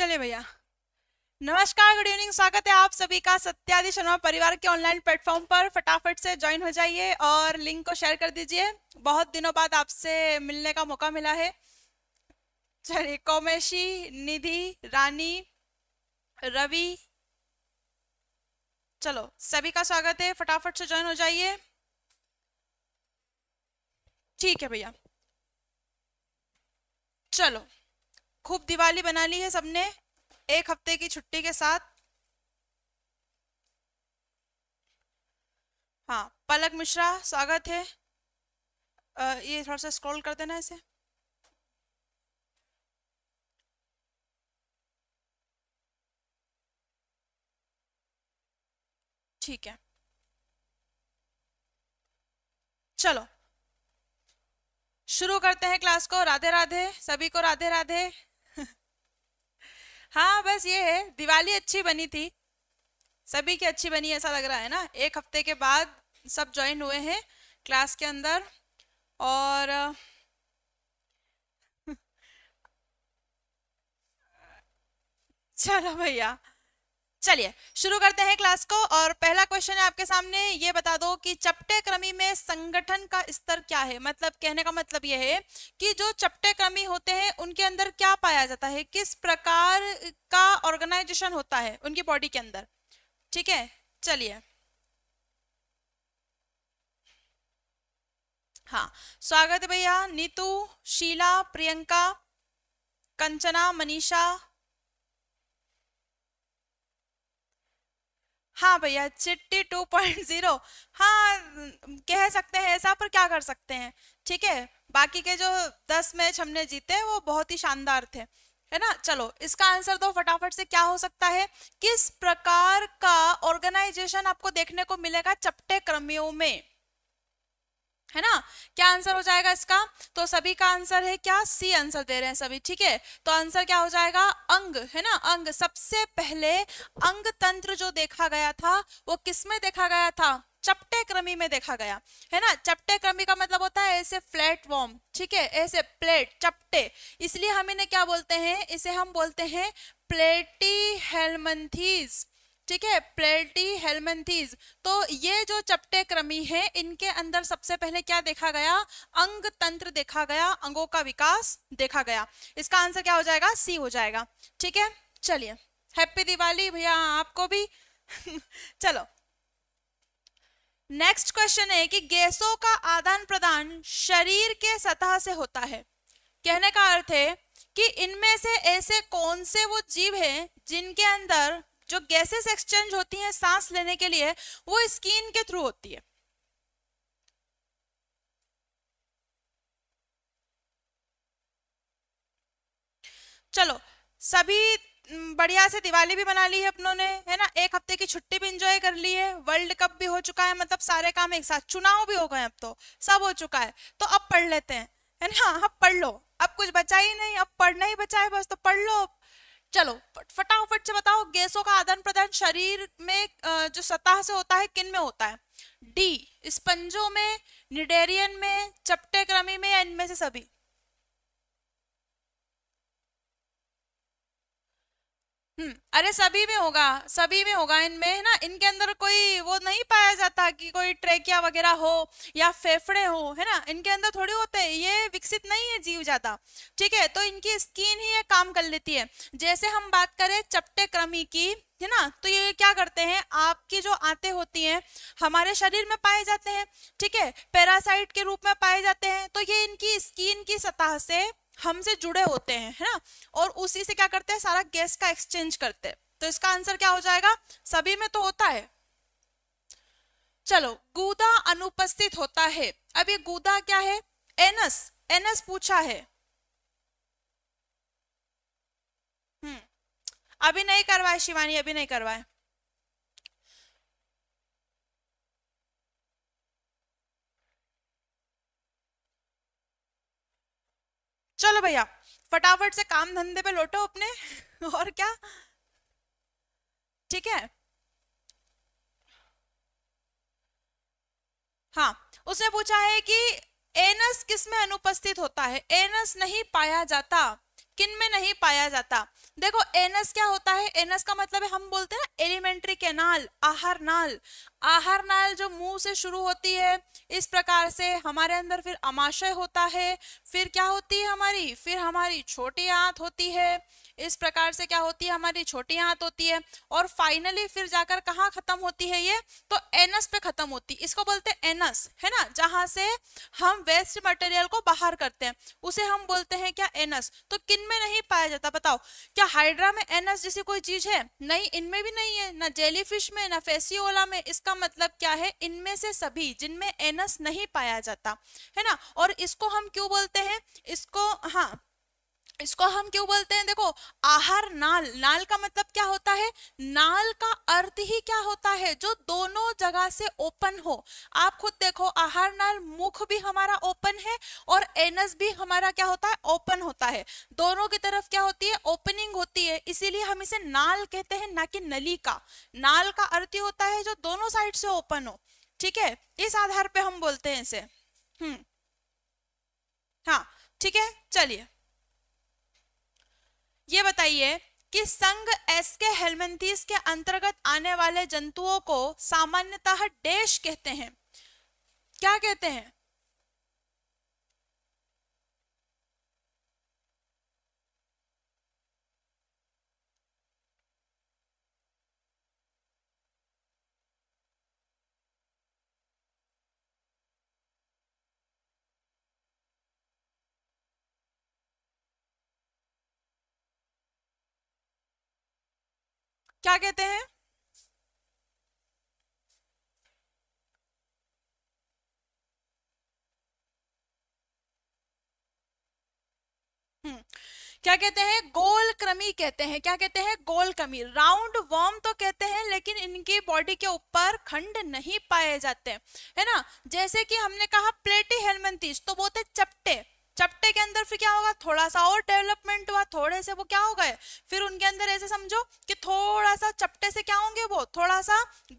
चले भैया नमस्कार गुड इवनिंग स्वागत है आप सभी का सत्यादि शर्मा परिवार के ऑनलाइन प्लेटफॉर्म पर फटाफट से ज्वाइन हो जाइए और लिंक को शेयर कर दीजिए बहुत दिनों बाद आपसे मिलने का मौका मिला है चलिए कोमेशी निधि रानी रवि चलो सभी का स्वागत है फटाफट से ज्वाइन हो जाइए ठीक है भैया चलो खूब दिवाली बना ली है सबने एक हफ्ते की छुट्टी के साथ हाँ पलक मिश्रा स्वागत है आ, ये थोड़ा सा स्क्रॉल कर देना इसे ठीक है चलो शुरू करते हैं क्लास को राधे राधे सभी को राधे राधे हाँ बस ये है दिवाली अच्छी बनी थी सभी की अच्छी बनी ऐसा लग रहा है ना एक हफ्ते के बाद सब ज्वाइन हुए हैं क्लास के अंदर और चलो भैया चलिए शुरू करते हैं क्लास को और पहला क्वेश्चन है आपके सामने ये बता दो कि चपटे क्रमी में संगठन का स्तर क्या है मतलब कहने का मतलब यह है कि जो चपटे क्रमी होते हैं उनके अंदर क्या पाया जाता है किस प्रकार का ऑर्गेनाइजेशन होता है उनकी बॉडी के अंदर ठीक है चलिए हाँ स्वागत है भैया नीतू शीला प्रियंका कंचना मनीषा हाँ भैया चिट्टी 2.0 हाँ कह सकते हैं ऐसा पर क्या कर सकते हैं ठीक है बाकी के जो दस मैच हमने जीते वो बहुत ही शानदार थे है ना चलो इसका आंसर दो फटाफट से क्या हो सकता है किस प्रकार का ऑर्गेनाइजेशन आपको देखने को मिलेगा चपटे क्रमियों में है ना क्या आंसर हो जाएगा इसका तो सभी का आंसर है क्या सी आंसर दे रहे हैं सभी ठीक है तो आंसर क्या हो जाएगा अंग है ना अंग सबसे पहले अंग तंत्र जो देखा गया था वो किसमें देखा गया था चपटे क्रमी में देखा गया है ना चपटे क्रमी का मतलब होता है ऐसे फ्लैट वॉर्म ठीक है ऐसे प्लेट चपटे इसलिए हम इन्हें क्या बोलते हैं इसे हम बोलते हैं प्लेटी हेलमंथीज ठीक है प्लेटी हेलमेंथीज तो ये जो चपटे क्रमी है इनके अंदर सबसे पहले क्या देखा गया अंग तंत्र देखा गया अंगों का विकास देखा गया इसका आंसर क्या हो जाएगा सी हो जाएगा ठीक है चलिए हैप्पी दिवाली भैया आपको भी चलो नेक्स्ट क्वेश्चन है कि गैसों का आदान प्रदान शरीर के सतह से होता है कहने का अर्थ है कि इनमें से ऐसे कौन से वो जीव हैं जिनके अंदर जो गैसेस एक्सचेंज होती हैं सांस लेने के लिए वो स्किन के थ्रू होती है चलो सभी बढ़िया से दिवाली भी मना ली है अपनों ने है ना एक हफ्ते की छुट्टी भी इंजॉय कर ली है वर्ल्ड कप भी हो चुका है मतलब सारे काम एक साथ चुनाव भी हो गए अब तो सब हो चुका है तो अब पढ़ लेते हैं है ना अब पढ़ लो अब कुछ बचा ही नहीं अब पढ़ना ही बचा है बस तो पढ़ लो चलो फटाफट से बताओ गैसों का आदान प्रदान शरीर में जो सतह से होता है किन में होता है डी स्पंजों में निडेरियन में चपटे क्रमी में या इनमें से सभी हम्म, अरे सभी में होगा सभी में होगा इनमें है ना इनके अंदर कोई वो नहीं पाया जाता कि कोई ट्रेकिया वगैरह हो या फेफड़े हो है ना इनके अंदर थोड़ी होते हैं ये विकसित नहीं है जीव ज्यादा ठीक है तो इनकी स्किन ही ये काम कर लेती है जैसे हम बात करें चपटे क्रमी की है ना तो ये क्या करते हैं आपकी जो आते होती हैं हमारे शरीर में पाए जाते हैं ठीक है पैरासाइट के रूप में पाए जाते हैं तो ये इनकी स्किन की सतह से हमसे जुड़े होते हैं है ना और उसी से क्या करते हैं सारा गैस का एक्सचेंज करते हैं तो इसका आंसर क्या हो जाएगा सभी में तो होता है चलो गूदा अनुपस्थित होता है अब ये गूदा क्या है एनस एनस पूछा है हम्म। अभी नहीं करवाए शिवानी अभी नहीं करवाए चलो भैया फटाफट से काम धंधे पे लौटो अपने और क्या ठीक है हाँ उसने पूछा है कि एनस किसमें अनुपस्थित होता है एनस नहीं पाया जाता किन में नहीं पाया जाता देखो एनस क्या होता है एनस का मतलब है हम बोलते हैं ना एलिमेंट्री केनाल आहार नाल आहार नाल जो मुंह से शुरू होती है इस प्रकार से हमारे अंदर फिर अमाशय होता है फिर क्या होती है हमारी फिर हमारी छोटी आंत होती है इस प्रकार से क्या होती है हमारी छोटी आंत होती है और फाइनली फिर जाकर कहाँ खत्म होती है ये तो एनस पे खत्म होती है इसको बोलते हैं एनस है ना जहां से हम वेस्ट मटेरियल को बाहर करते हैं उसे हम बोलते हैं क्या एनस तो किन में नहीं पाया जाता बताओ क्या हाइड्रा में एनस जैसी कोई चीज है नहीं इनमें भी नहीं है ना जेली में ना फेसियोला में इसका मतलब क्या है इनमें से सभी जिनमें एनस नहीं पाया जाता है ना और इसको हम क्यों बोलते हैं इसको हाँ इसको हम क्यों बोलते हैं देखो आहार नाल नाल का मतलब क्या होता है नाल का अर्थ ही क्या होता है जो दोनों जगह से ओपन हो आप खुद देखो आहार नाल मुख भी हमारा ओपन है और एनस भी हमारा क्या होता है ओपन होता है दोनों की तरफ क्या होती है ओपनिंग होती है इसीलिए हम इसे नाल कहते हैं ना कि नली का नाल का अर्थ ही होता है जो दोनों साइड से ओपन हो ठीक है इस आधार पे हम बोलते हैं इसे हम्म हाँ ठीक है चलिए ये बताइए कि संघ एस के हेलमेंथीस के अंतर्गत आने वाले जंतुओं को सामान्यतः डेश कहते हैं क्या कहते हैं क्या कहते हैं हम्म, क्या कहते हैं गोल क्रमी कहते हैं क्या कहते हैं गोल कमी राउंड वॉर्म तो कहते हैं लेकिन इनकी बॉडी के ऊपर खंड नहीं पाए जाते है ना जैसे कि हमने कहा प्लेटी हेलमंतीस तो बोलते चपटे चपटे के अंदर फिर क्या होगा थोड़ा सा और डेवलपमेंट हुआ थोड़े से वो क्या हो गए फिर उनके अंदर ऐसे समझो कि थोड़ा सा चपटे से क्या होंगे वो थोड़ा सा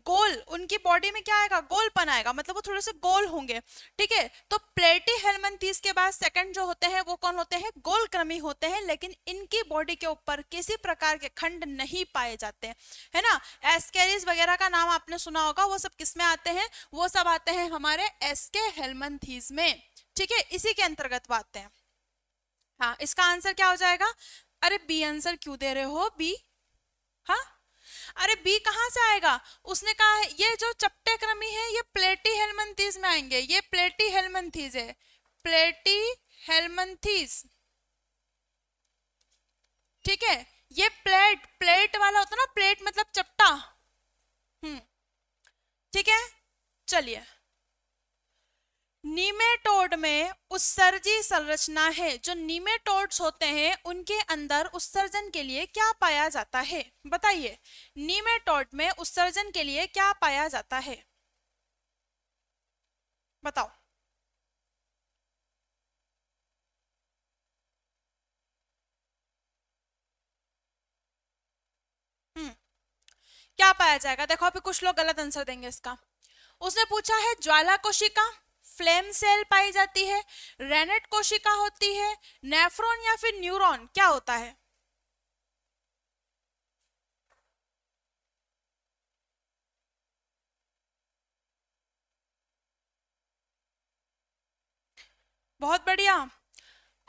गोल उनकी बॉडी में क्या आएगा गोलपन आएगा मतलब वो थोड़े से गोल होंगे ठीक है तो प्लेटी हेलमेंथीस के बाद सेकंड जो होते हैं वो कौन होते हैं क्रमी होते हैं लेकिन इनकी बॉडी के ऊपर किसी प्रकार के खंड नहीं पाए जाते है ना एस्केरिस वगैरह का नाम आपने सुना होगा वो सब किस में आते हैं वो सब आते हैं हमारे एसके हेलमेंथीज में ठीक है इसी के अंतर्गत बात है हाँ इसका आंसर क्या हो जाएगा अरे बी आंसर क्यों दे रहे हो बी हाँ अरे बी कहाँ से आएगा उसने कहा है ये जो चपटे क्रमी है ये प्लेटी हेलमंथीज में आएंगे ये प्लेटी हेलमंथीज है प्लेटी हेलमंथीज ठीक है ये प्लेट प्लेट वाला होता ना प्लेट मतलब चपटा हम्म ठीक है चलिए नीमेटोड में उत्सर्जी संरचना है जो नीमेटोड्स होते हैं उनके अंदर उत्सर्जन के लिए क्या पाया जाता है बताइए नीमेटोड में उत्सर्जन के लिए क्या पाया जाता है बताओ हम्म क्या पाया जाएगा देखो अभी कुछ लोग गलत आंसर देंगे इसका उसने पूछा है ज्वाला कोशिका फ्लेम सेल पाई जाती है रेनेट कोशिका होती है नेफ्रॉन या फिर न्यूरॉन क्या होता है बहुत बढ़िया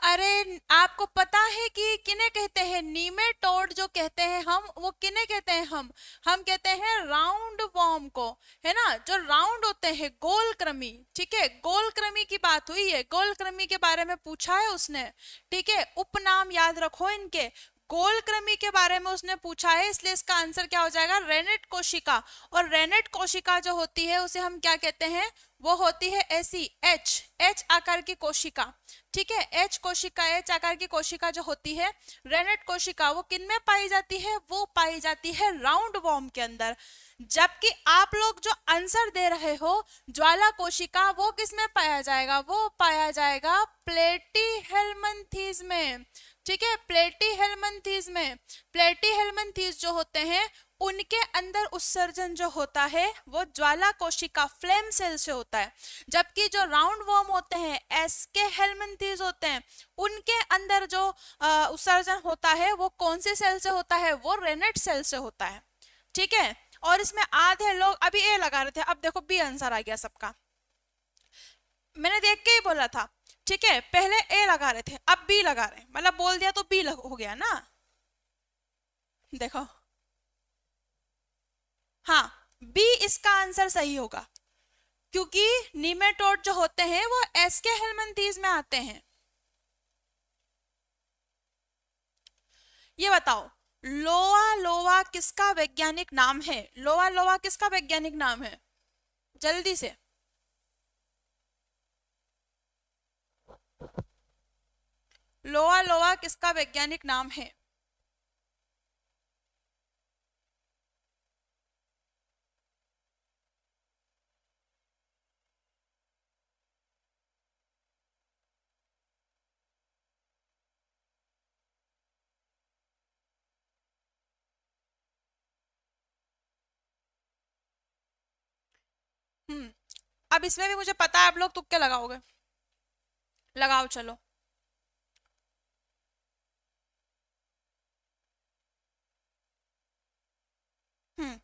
अरे आपको पता है कि किने कहते हैं नीमे टोड जो कहते हैं हम वो किने कहते हैं हम हम कहते हैं राउंड वॉर्म को है ना जो राउंड होते हैं गोल क्रमी ठीक है गोल क्रमी की बात हुई है गोल क्रमी के बारे में पूछा है उसने ठीक है उपनाम याद रखो इनके गोल क्रमी के बारे में उसने पूछा है इसलिए इसका आंसर क्या हो जाएगा रेनेट कोशिका और रेनेट कोशिका जो होती है उसे हम क्या कहते हैं वो होती है ऐसी एच एच आकार की कोशिका ठीक है एच कोशिका एच आकार की कोशिका जो होती है रेनेट कोशिका वो किन में पाई जाती है वो पाई जाती है राउंड वॉर्म के अंदर जबकि आप लोग जो आंसर दे रहे हो ज्वाला कोशिका वो किस में पाया जाएगा वो पाया जाएगा प्लेटी हेलमंथीज में ठीक है प्लेटी हेलमंथीज में प्लेटी हेलमंथीज जो होते हैं उनके अंदर उत्सर्जन जो होता है वो ज्वाला कोशिका फ्लेम सेल से होता है जबकि जो राउंड वर्म होते हैं एस के हेलमेंटीज होते हैं उनके अंदर जो उत्सर्जन होता है वो कौन से सेल से होता है वो रेनेट सेल से होता है ठीक है और इसमें आधे लोग अभी ए लगा रहे थे अब देखो बी आंसर आ गया सबका मैंने देख के ही बोला था ठीक है पहले ए लगा रहे थे अब बी लगा रहे हैं मतलब बोल दिया तो बी हो गया ना देखो हाँ बी इसका आंसर सही होगा क्योंकि निमेटोड जो होते हैं वो एसके हेलमंतीज में आते हैं ये बताओ लोवा लोवा किसका वैज्ञानिक नाम है लोवा लोआ किसका वैज्ञानिक नाम है जल्दी से लोवा लोआ किसका वैज्ञानिक नाम है हम्म। अब इसमें भी मुझे पता है आप लोग तुक्के लगाओगे लगाओ चलो हम्म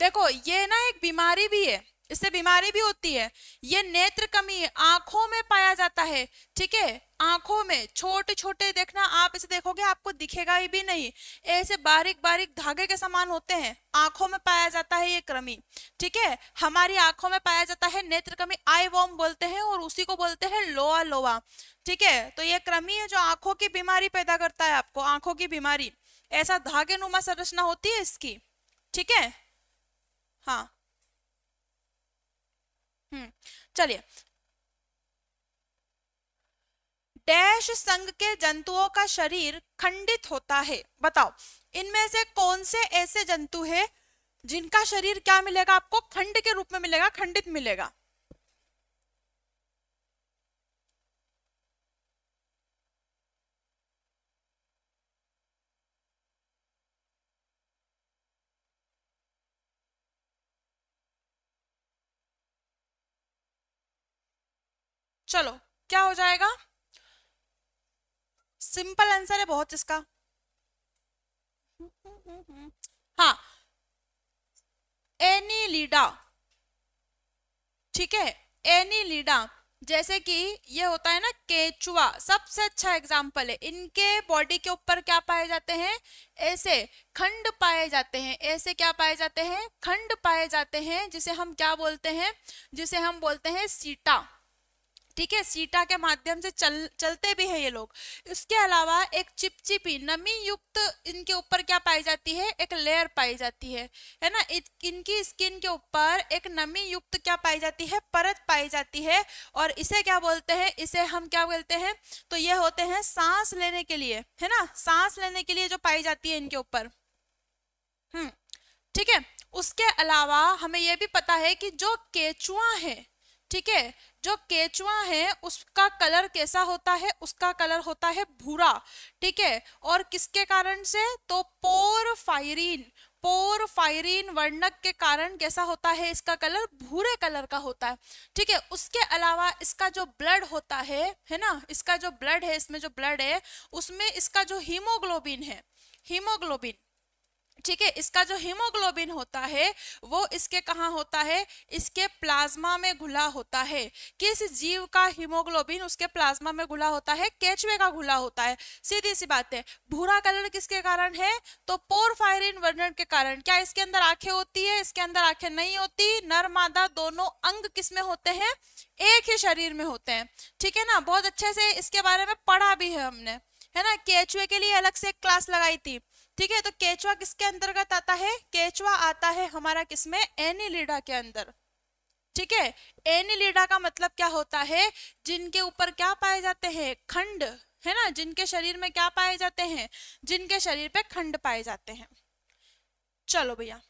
देखो ये ना एक बीमारी भी है इससे बीमारी भी होती है ये नेत्र कमी आंखों में पाया जाता है ठीक है आंखों में छोटे छोटे देखना आप इसे देखोगे आपको दिखेगा ही भी नहीं ऐसे बारीक बारीक धागे के समान होते हैं आंखों में पाया जाता है ये कमी ठीक है हमारी आंखों में पाया जाता है नेत्र कमी आई वॉम बोलते हैं और उसी को बोलते हैं लोआ लोआ ठीक है तो ये कमी है जो आंखों की बीमारी पैदा करता है आपको आंखों की बीमारी ऐसा धागे नुमा संरचना होती है इसकी ठीक है हाँ हम्म, चलिए डैश संघ के जंतुओं का शरीर खंडित होता है बताओ इनमें से कौन से ऐसे जंतु है जिनका शरीर क्या मिलेगा आपको खंड के रूप में मिलेगा खंडित मिलेगा चलो क्या हो जाएगा सिंपल आंसर है बहुत इसका हाँ एनी लीडा ठीक है एनी लीडा जैसे कि ये होता है ना केचुआ सबसे अच्छा एग्जाम्पल है इनके बॉडी के ऊपर क्या पाए जाते हैं ऐसे खंड पाए जाते हैं ऐसे क्या पाए जाते हैं खंड पाए जाते हैं जिसे हम क्या बोलते हैं जिसे हम बोलते हैं सीटा ठीक है सीटा के माध्यम से चल चलते भी है ये लोग इसके अलावा एक चिपचिपी नमी युक्त इनके ऊपर क्या पाई जाती है एक लेयर पाई जाती है है ना इनकी स्किन के ऊपर एक नमी युक्त क्या पाई जाती है परत पाई जाती है और इसे क्या बोलते हैं इसे हम क्या बोलते हैं तो ये होते हैं सांस लेने के लिए है ना सांस लेने के लिए जो पाई जाती है इनके ऊपर हम्म ठीक है उसके अलावा हमें यह भी पता है कि जो केचुआ है ठीक है जो केचुआ है उसका कलर कैसा होता है उसका कलर होता है भूरा ठीक है और किसके कारण से तो पोर फायरीन पोर फायरीन वर्णक के कारण कैसा होता है इसका कलर भूरे कलर का होता है ठीक है उसके अलावा इसका जो ब्लड होता है है ना इसका जो ब्लड है इसमें जो ब्लड है उसमें इसका जो हीमोग्लोबिन है हीमोग्लोबिन ठीक है इसका जो हीमोग्लोबिन होता है वो इसके कहाँ होता है इसके प्लाज्मा में घुला होता है किस जीव का हीमोग्लोबिन उसके प्लाज्मा में घुला होता है कैचवे का घुला होता है सीधी सी बात है भूरा कलर किसके कारण है तो पोरफायरिन वर्णन के कारण क्या इसके अंदर आंखें होती है इसके अंदर आंखें नहीं होती नर मादा दोनों अंग किसमें होते हैं एक ही शरीर में होते हैं ठीक है ना बहुत अच्छे से इसके बारे में पढ़ा भी है हमने है ना केचुए के लिए अलग से क्लास लगाई थी ठीक है तो केचवा किसके अंतर्गत आता है केचवा आता है हमारा किसमें एनिलिडा के अंदर ठीक है एनिलिडा का मतलब क्या होता है जिनके ऊपर क्या पाए जाते हैं खंड है ना जिनके शरीर में क्या पाए जाते हैं जिनके शरीर पे खंड पाए जाते हैं चलो भैया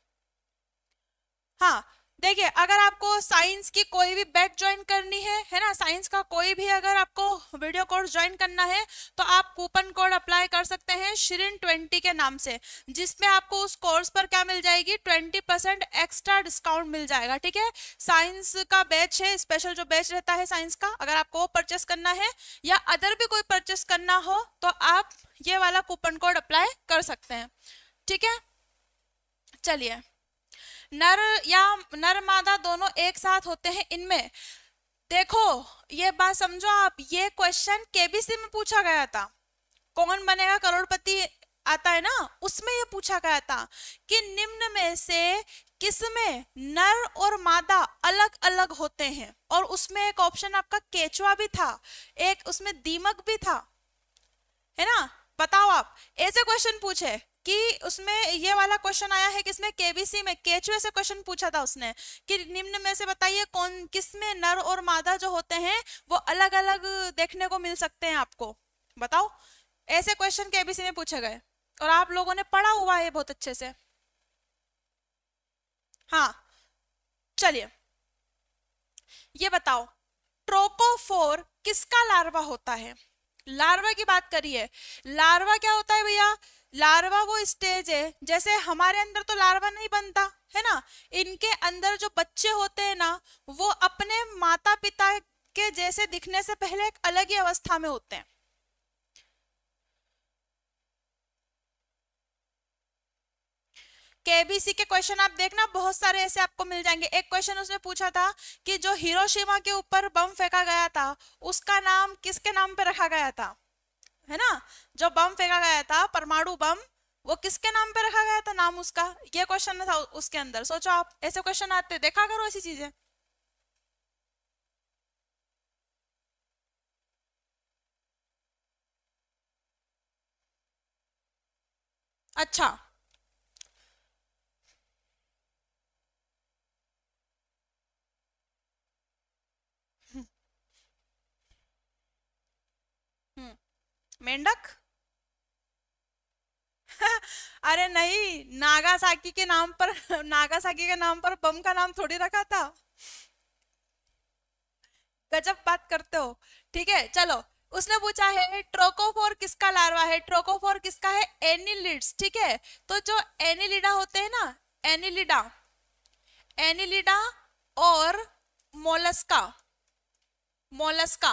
हाँ देखिए अगर आपको साइंस की कोई भी बैच ज्वाइन करनी है है ना साइंस का कोई भी अगर आपको वीडियो कोर्स ज्वाइन करना है तो आप कूपन कोड अप्लाई कर सकते हैं शिरिन ट्वेंटी के नाम से जिसमें आपको उस कोर्स पर क्या मिल जाएगी ट्वेंटी परसेंट एक्स्ट्रा डिस्काउंट मिल जाएगा ठीक है साइंस का बैच है स्पेशल जो बैच रहता है साइंस का अगर आपको वो परचेस करना है या अदर भी कोई परचेस करना हो तो आप ये वाला कूपन कोड अप्लाई कर सकते हैं ठीक है चलिए नर या नर मादा दोनों एक साथ होते हैं इनमें देखो ये बात समझो आप ये क्वेश्चन केबीसी में पूछा गया था कौन बनेगा करोड़पति आता है ना उसमें ये पूछा गया था कि निम्न में से किस में नर और मादा अलग अलग होते हैं और उसमें एक ऑप्शन आपका केचुआ भी था एक उसमें दीमक भी था है ना बताओ आप ऐसे क्वेश्चन पूछे कि उसमें ये वाला क्वेश्चन आया है कि इसमें केबीसी में केचुए से क्वेश्चन पूछा था उसने कि निम्न में से बताइए कौन किसमें नर और मादा जो होते हैं वो अलग अलग देखने को मिल सकते हैं आपको बताओ ऐसे क्वेश्चन केबीसी में पूछे गए और आप लोगों ने पढ़ा हुआ है बहुत अच्छे से हाँ चलिए ये बताओ ट्रोकोफोर किसका लार्वा होता है लार्वा की बात करिए लार्वा क्या होता है भैया लार्वा वो स्टेज है जैसे हमारे अंदर तो लार्वा नहीं बनता है ना इनके अंदर जो बच्चे होते हैं ना वो अपने माता पिता के जैसे दिखने से पहले एक अलग ही अवस्था में होते हैं केबीसी के क्वेश्चन आप देखना बहुत सारे ऐसे आपको मिल जाएंगे एक क्वेश्चन उसने पूछा था कि जो हिरोशिमा के ऊपर बम फेंका गया था उसका नाम किसके नाम पर रखा गया था है ना जो बम फेंका गया था परमाणु बम वो किसके नाम पे रखा गया था नाम उसका ये क्वेश्चन था उसके अंदर सोचो आप ऐसे क्वेश्चन आते देखा करो ऐसी चीजें अच्छा मेंढक अरे नहीं नागासाकी के नाम पर नागासाकी के नाम पर बम का नाम थोड़ी रखा था गजब बात करते हो ठीक है चलो उसने पूछा है ट्रोकोफोर किसका लार्वा है ट्रोकोफोर किसका है एनिलिड्स ठीक है तो जो एनिलिडा होते हैं ना एनिलिडा एनिलिडा और मोलस्का मोलस्का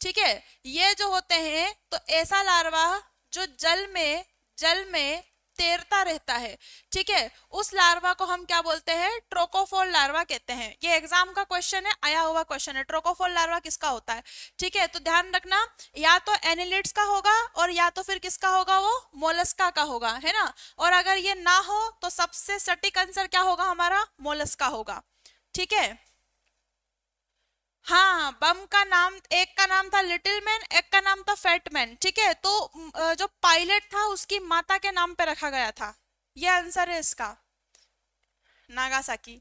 ठीक है ये जो होते हैं तो ऐसा लार्वा जो जल में जल में तैरता रहता है ठीक है उस लार्वा को हम क्या बोलते हैं ट्रोकोफोल लार्वा कहते हैं ये एग्जाम का क्वेश्चन है आया हुआ क्वेश्चन है ट्रोकोफोल लार्वा किसका होता है ठीक है तो ध्यान रखना या तो एनिलिट्स का होगा और या तो फिर किसका होगा वो मोलस्का का होगा है ना और अगर ये ना हो तो सबसे सटीक आंसर क्या होगा हमारा मोलस्का होगा ठीक है हाँ बम का नाम एक का नाम था लिटिल मैन एक का नाम था फैट मैन ठीक है तो जो पायलट था उसकी माता के नाम पे रखा गया था ये आंसर है इसका नागासाकी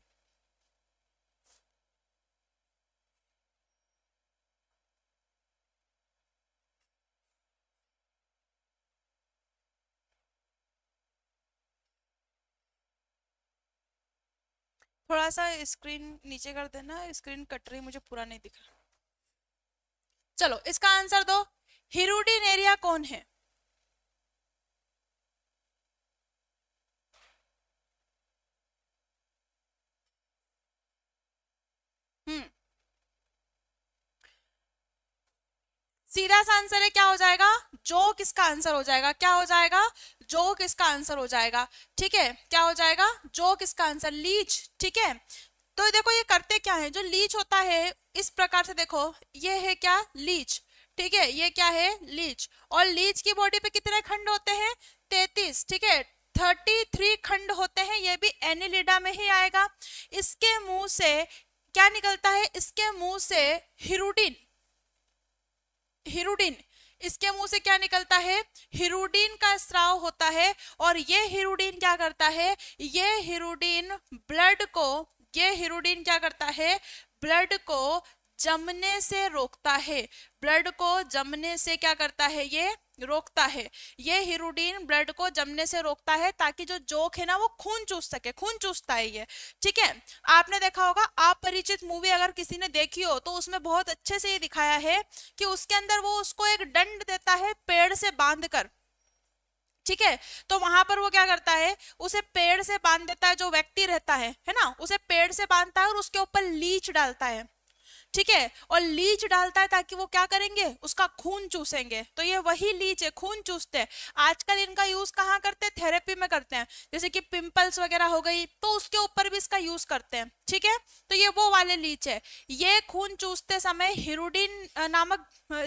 थोड़ा सा स्क्रीन नीचे कर देना स्क्रीन कट रही मुझे पूरा नहीं दिख रहा चलो इसका आंसर दो हिरुडीन एरिया कौन है हम्म सीधा सा आंसर है क्या हो जाएगा जो किसका आंसर हो जाएगा क्या हो जाएगा जो किसका आंसर हो जाएगा ठीक है क्या हो जाएगा जो किसका आंसर लीच ठीक है तो देखो ये करते क्या है जो लीच होता है इस प्रकार से देखो ये है क्या लीच ठीक है ये क्या है लीच और लीच की बॉडी पे कितने खंड होते हैं तैतीस ठीक है थर्टी थ्री खंड होते हैं ये भी एनिलिडा में ही आएगा इसके मुंह से क्या निकलता है इसके मुंह से हिरुडिन हिरुडिन इसके मुंह से क्या निकलता है हिरुडीन का स्राव होता है और ये हिरुडीन क्या करता है ये हिरुडीन ब्लड को ये हिरुडीन क्या करता है ब्लड को जमने से रोकता है ब्लड को जमने से क्या करता है ये रोकता है ये हिरोडीन ब्लड को जमने से रोकता है ताकि जो जोक है ना वो खून चूस सके खून चूसता है ये ठीक है आपने देखा होगा अपरिचित मूवी अगर किसी ने देखी हो तो उसमें बहुत अच्छे से ये दिखाया है कि उसके अंदर वो उसको एक दंड देता है पेड़ से बांध कर ठीक है तो वहां पर वो क्या करता है उसे पेड़ से बांध देता है जो व्यक्ति रहता है है ना उसे पेड़ से बांधता है और उसके ऊपर लीच डालता है ठीक है और लीच डालता है ताकि वो क्या करेंगे उसका खून चूसेंगे तो ये वही लीच है खून चूसते हैं आजकल इनका यूज कहाँ करते हैं थेरेपी में करते हैं जैसे कि पिंपल्स वगैरह हो गई तो उसके ऊपर भी इसका यूज करते हैं ठीक है तो ये वो वाले लीच है ये खून चूसते समय हिरोडिन नामक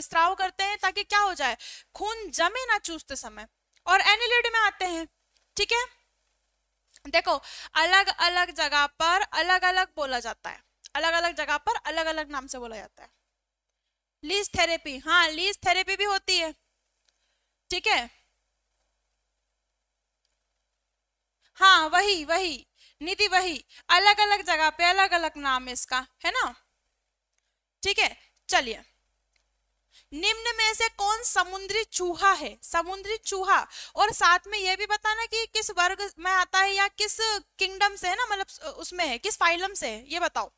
स्त्राव करते हैं ताकि क्या हो जाए खून जमे ना चूसते समय और एनिलिड में आते हैं ठीक है देखो अलग अलग जगह पर अलग अलग बोला जाता है अलग अलग जगह पर अलग अलग नाम से बोला जाता है लीज थेरेपी हाँ लीज थेरेपी भी होती है ठीक है हाँ वही वही निधि वही अलग अलग जगह पे अलग अलग नाम है इसका है ना ठीक है चलिए निम्न में से कौन समुद्री चूहा है समुद्री चूहा और साथ में यह भी बताना कि किस वर्ग में आता है या किस किंगडम से है ना मतलब उसमें है किस फाइलम से है ये बताओ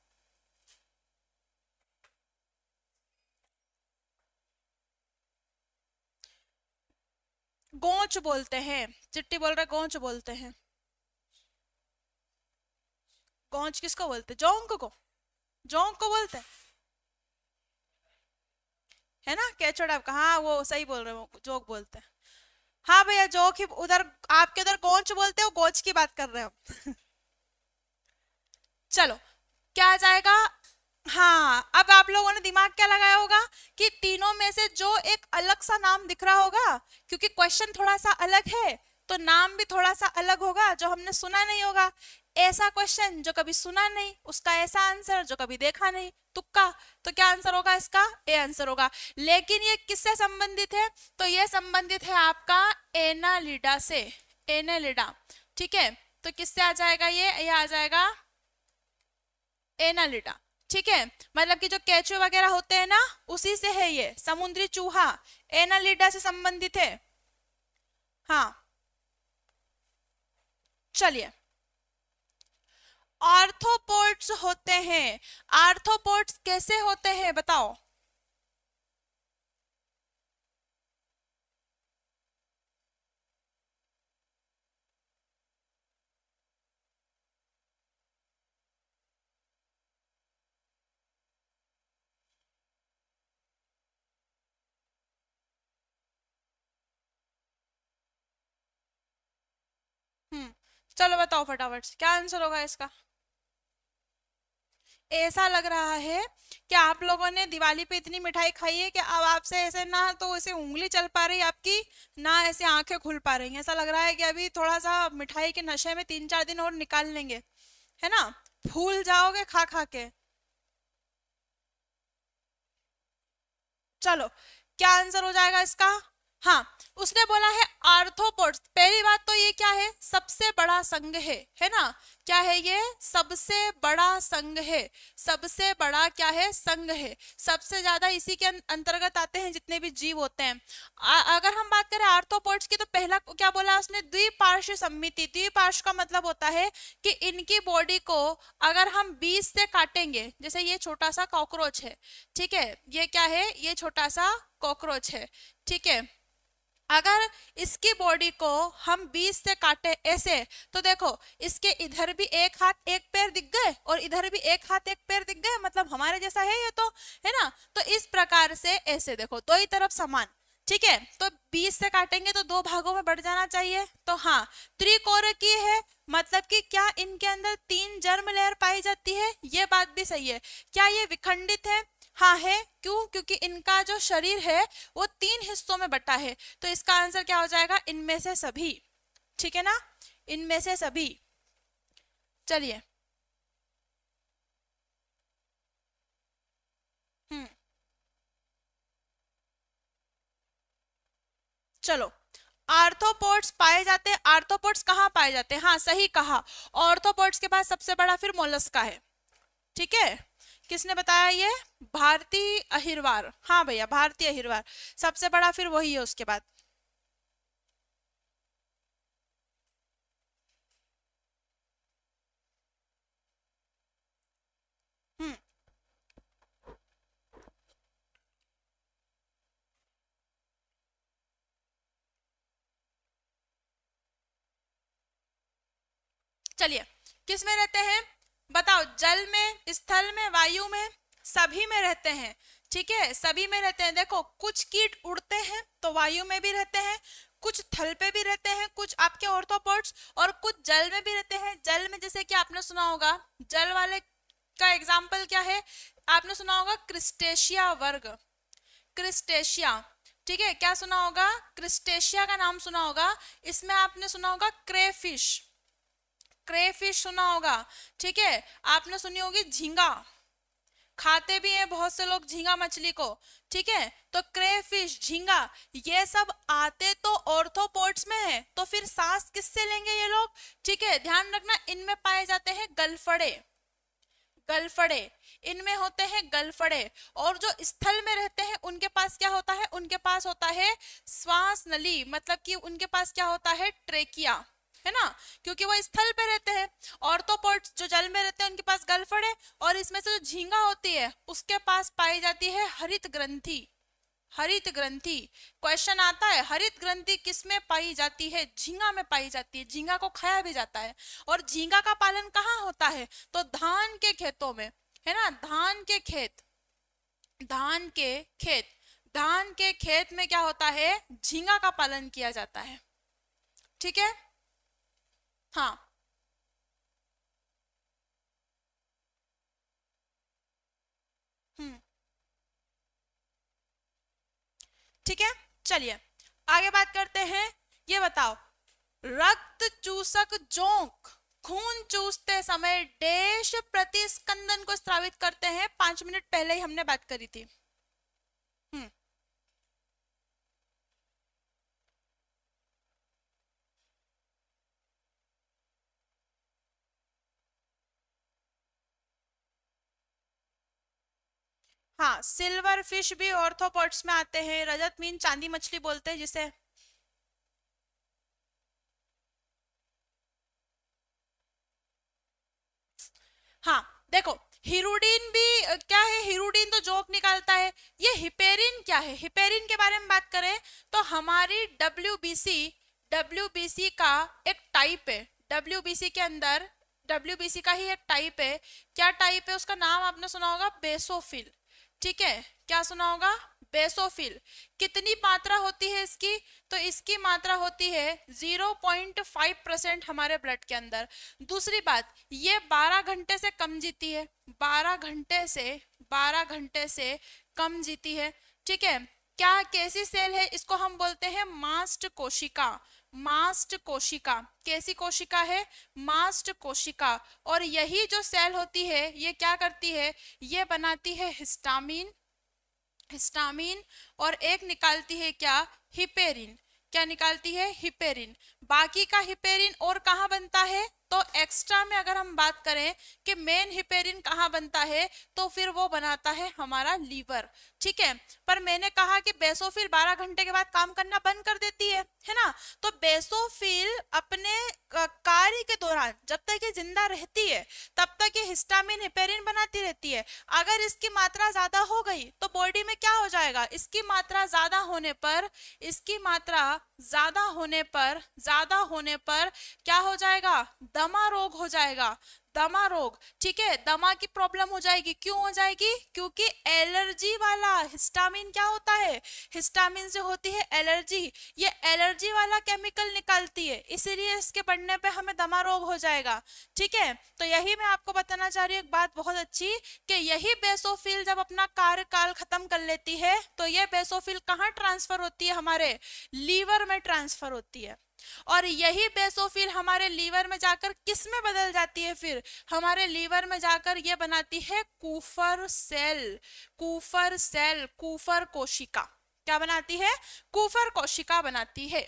गोच बोलते हैं चिट्टी बोल रहा है गोच बोलते हैं गोच किसको बोलते हैं जोंक को जोंक को बोलते हैं है ना कैचोड़ आपका हाँ वो सही बोल रहे हो जोक बोलते हैं हाँ भैया जोक ही उधर आपके उधर गोच बोलते हो गोच की बात कर रहे हो चलो क्या आ जाएगा हाँ अब आप लोगों ने दिमाग क्या लगाया होगा कि तीनों में से जो एक अलग सा नाम दिख रहा होगा क्योंकि क्वेश्चन थोड़ा सा अलग है तो नाम भी थोड़ा सा अलग होगा जो हमने सुना नहीं होगा ऐसा क्वेश्चन जो कभी सुना नहीं उसका ऐसा आंसर जो कभी देखा नहीं तुक्का तो क्या आंसर होगा इसका ए आंसर होगा लेकिन ये किससे संबंधित है तो ये संबंधित है आपका एनालिडा से एनालिडा ठीक है तो किससे आ जाएगा ये ये आ जाएगा एनालिडा ठीक है मतलब कि जो कैचो वगैरह होते हैं ना उसी से है ये समुद्री चूहा एनालिडा से संबंधित है हाँ चलिए आर्थोपोर्ट्स होते हैं आर्थोपोड्स कैसे होते हैं बताओ हम्म, चलो बताओ फटाफट क्या आंसर होगा इसका ऐसा लग रहा है कि आप लोगों ने दिवाली पे इतनी मिठाई खाई है कि अब आपसे ऐसे ना तो ऐसे उंगली चल पा रही आपकी ना ऐसे आंखें खुल पा रही हैं ऐसा लग रहा है कि अभी थोड़ा सा मिठाई के नशे में तीन चार दिन और निकाल लेंगे है ना फूल जाओगे खा खा के चलो क्या आंसर हो जाएगा इसका हाँ उसने बोला है आर्थोपोड्स पहली बात तो ये क्या है सबसे बड़ा संघ है है ना क्या है ये सबसे बड़ा संघ है सबसे बड़ा क्या है संघ है सबसे ज्यादा इसी के अं-, अंतर्गत आते हैं जितने भी जीव होते हैं आ, अगर हम बात करें आर्थोपोड्स की तो पहला क्या बोला उसने द्विपार्श्व सम्मिति द्विपार्श्व का मतलब होता है कि इनकी बॉडी को अगर हम बीज से काटेंगे जैसे ये छोटा सा कॉकरोच है ठीक है ये क्या है ये छोटा सा कॉकरोच है ठीक है अगर इसकी बॉडी को हम बीस से काटे ऐसे तो देखो इसके इधर भी एक हाथ एक पैर दिख गए और इधर भी एक हाथ एक पैर दिख गए मतलब हमारे जैसा है ये तो है ना तो इस प्रकार से ऐसे देखो दो ही तरफ समान ठीक है तो 20 से काटेंगे तो दो भागों में बढ़ जाना चाहिए तो हाँ त्रिकोर की है मतलब कि क्या इनके अंदर तीन जर्म लेयर पाई जाती है ये बात भी सही है क्या ये विखंडित है हाँ है क्यों क्योंकि इनका जो शरीर है वो तीन हिस्सों में बटा है तो इसका आंसर क्या हो जाएगा इनमें से सभी ठीक है ना इनमें से सभी चलिए हम्म चलो आर्थोपोड्स पाए जाते हैं आर्थोपोड्स कहाँ पाए जाते हैं हाँ सही कहा ऑर्थोपोड्स के बाद सबसे बड़ा फिर मोलस्का है ठीक है किसने बताया ये भारती अहिरवार हाँ भैया भारती अहिरवार सबसे बड़ा फिर वही है उसके बाद हम्म। चलिए किस में रहते हैं बताओ जल में स्थल में वायु में सभी में रहते हैं ठीक है सभी में रहते हैं देखो कुछ कीट उड़ते हैं तो वायु में भी रहते हैं कुछ थल पे भी रहते हैं कुछ आपके ऑर्थोपोड्स और कुछ जल में भी रहते हैं जल में जैसे कि आपने सुना होगा जल वाले का एग्जाम्पल क्या है आपने सुना होगा क्रिस्टेशिया वर्ग क्रिस्टेशिया ठीक है क्या सुना होगा क्रिस्टेशिया का नाम सुना होगा इसमें आपने सुना होगा क्रेफिश क्रेफिश सुना होगा ठीक है आपने सुनी होगी झींगा खाते भी हैं बहुत से लोग झींगा मछली को ठीक है तो क्रेफिश झींगा ये सब आते तो ऑर्थोपोर्ट्स में है तो फिर सांस किससे लेंगे ये लोग ठीक है ध्यान रखना इनमें पाए जाते हैं गलफड़े गलफड़े इनमें होते हैं गलफड़े और जो स्थल में रहते हैं उनके पास क्या होता है उनके पास होता है श्वास नली मतलब कि उनके पास क्या होता है ट्रेकिया है ना क्योंकि वो स्थल पे रहते हैं ऑर्थोपोड्स जो जल में रहते हैं उनके पास गलफड़ है और इसमें से जो झींगा होती है उसके पास पाई जाती है हरित ग्रंथि हरित ग्रंथि क्वेश्चन आता है हरित ग्रंथि किसमें पाई जाती है झींगा में पाई जाती है झींगा को खाया भी जाता है और झींगा का पालन कहाँ होता है तो धान के खेतों में है ना धान के खेत धान के खेत धान के खेत में क्या होता है झींगा का पालन किया जाता है ठीक है हाँ हम्म ठीक है चलिए आगे बात करते हैं ये बताओ रक्त चूसक जोंक खून चूसते समय डेश प्रतिस्कंदन को स्त्रावित करते हैं पांच मिनट पहले ही हमने बात करी थी हाँ सिल्वर फिश भी ऑर्थोपॉट्स में आते हैं रजत मीन चांदी मछली बोलते हैं जिसे हाँ देखो हिरोडीन भी क्या है हिरोडीन तो जोक निकालता है ये हिपेरिन क्या है हिपेरिन के बारे में बात करें तो हमारी बी सी का एक टाइप है सी के अंदर सी का ही एक टाइप है क्या टाइप है उसका नाम आपने सुना होगा बेसोफिल ठीक है क्या सुना होगा बेसोफिल कितनी मात्रा होती है इसकी तो इसकी मात्रा होती है 0.5 परसेंट हमारे ब्लड के अंदर दूसरी बात ये 12 घंटे से कम जीती है 12 घंटे से 12 घंटे से कम जीती है ठीक है क्या कैसी सेल है इसको हम बोलते हैं मास्ट कोशिका मास्ट कोशिका कैसी कोशिका है मास्ट कोशिका और यही जो सेल होती है ये क्या करती है ये बनाती है हिस्टामिन हिस्टामिन और एक निकालती है क्या हिपेरिन क्या निकालती है हिपेरिन बाकी का हिपेरिन और कहाँ बनता है तो एक्स्ट्रा में अगर हम बात करें कि मेन हिपेरिन कहाँ बनता है तो फिर वो बनाता है हमारा लीवर ठीक है पर मैंने कहा कि बेसोफिल 12 घंटे के बाद काम करना बंद कर देती है है ना तो बेसोफिल अपने कार्य के दौरान जब तक ये जिंदा रहती है तब तक ये हिस्टामिन हिपेरिन बनाती रहती है अगर इसकी मात्रा ज्यादा हो गई तो बॉडी में क्या हो जाएगा इसकी मात्रा ज्यादा होने पर इसकी मात्रा ज्यादा होने पर ज्यादा होने पर क्या हो जाएगा दमा रोग हो जाएगा दमा रोग ठीक है दमा की प्रॉब्लम हो जाएगी क्यों हो जाएगी क्योंकि एलर्जी वाला हिस्टामिन क्या होता है हिस्टामिन से होती है एलर्जी ये एलर्जी वाला केमिकल निकालती है इसीलिए इसके बढ़ने पे हमें दमा रोग हो जाएगा ठीक है तो यही मैं आपको बताना चाह रही हूँ एक बात बहुत अच्छी कि यही बेसोफिल जब अपना कार्यकाल खत्म कर लेती है तो ये बेसोफिल कहाँ ट्रांसफर होती है हमारे लीवर में ट्रांसफर होती है और यही बेसोफिल हमारे लीवर में जाकर किस में बदल जाती है फिर हमारे लीवर में जाकर यह बनाती है Kupffer cell Kupffer cell Kupffer कोशिका क्या बनाती है कूफर कोशिका बनाती है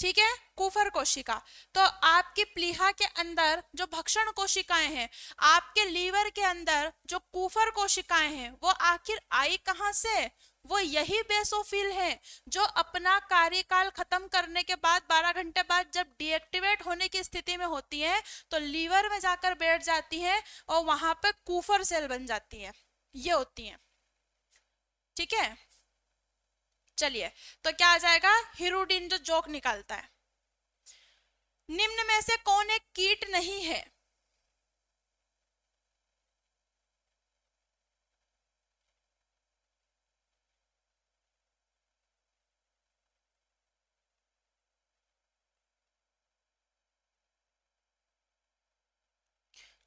ठीक है कुफर कोशिका तो आपकी प्लीहा के अंदर जो भक्षण कोशिकाएं हैं आपके लीवर के अंदर जो कुफर कोशिकाएं हैं वो आखिर आई कहाँ से वो यही बेसोफिल है जो अपना कार्यकाल खत्म करने के बाद 12 घंटे बाद जब डीएक्टिवेट होने की स्थिति में होती है तो लीवर में जाकर बैठ जाती है और वहां पर कूफर सेल बन जाती है ये होती है ठीक है चलिए तो क्या आ जाएगा हिरोडिन जो जोक निकालता है निम्न में से कौन एक कीट नहीं है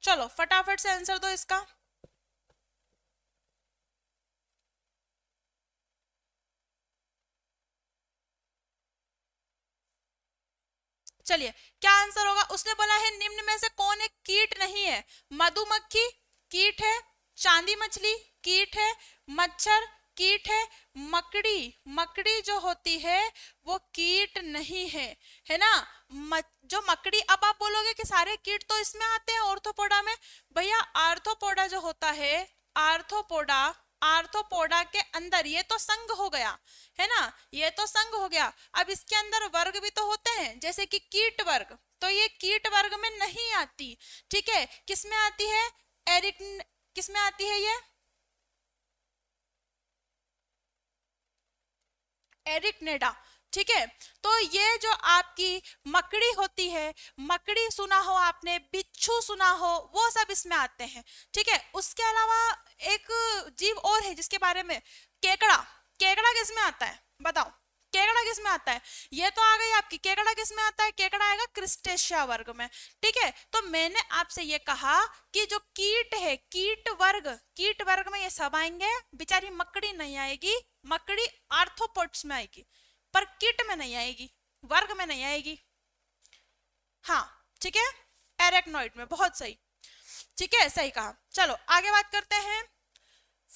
चलो फटाफट से आंसर दो इसका चलिए क्या आंसर होगा उसने बोला है निम्न में से कौन एक कीट नहीं है मधुमक्खी कीट है चांदी मछली कीट है मच्छर कीट है मकड़ी मकड़ी जो होती है वो कीट नहीं है है ना म, जो मकड़ी अब आप बोलोगे कि सारे कीट तो इसमें आते हैं ऑर्थोपोडा में भैया आर्थोपोडा जो होता है आर्थोपोडा आर्थोपोडा के अंदर ये तो संघ हो गया है ना ये तो संघ हो गया अब इसके अंदर वर्ग भी तो होते हैं जैसे कि कीट वर्ग तो ये कीट वर्ग में नहीं आती ठीक है किसमें आती है एरिक किसमें आती है ये एरिक नेडा ठीक है तो ये जो आपकी मकड़ी होती है मकड़ी सुना हो आपने बिच्छू सुना हो वो सब इसमें आते हैं ठीक है उसके अलावा एक जीव और है जिसके बारे में केकड़ा केकड़ा किसमें आता है बताओ केकड़ा किस में आता है ये तो आ गई आपकी केकड़ा किस में आता है केकड़ा आएगा क्रिस्टेशिया वर्ग में ठीक है तो मैंने आपसे ये कहा कि जो कीट है कीट वर्ग कीट वर्ग में ये सब आएंगे बेचारी मकड़ी नहीं आएगी मकड़ी आर्थोपोट्स में आएगी पर कीट में नहीं आएगी वर्ग में नहीं आएगी हाँ ठीक है एरेक्नोइड में बहुत सही ठीक है सही कहा चलो आगे बात करते हैं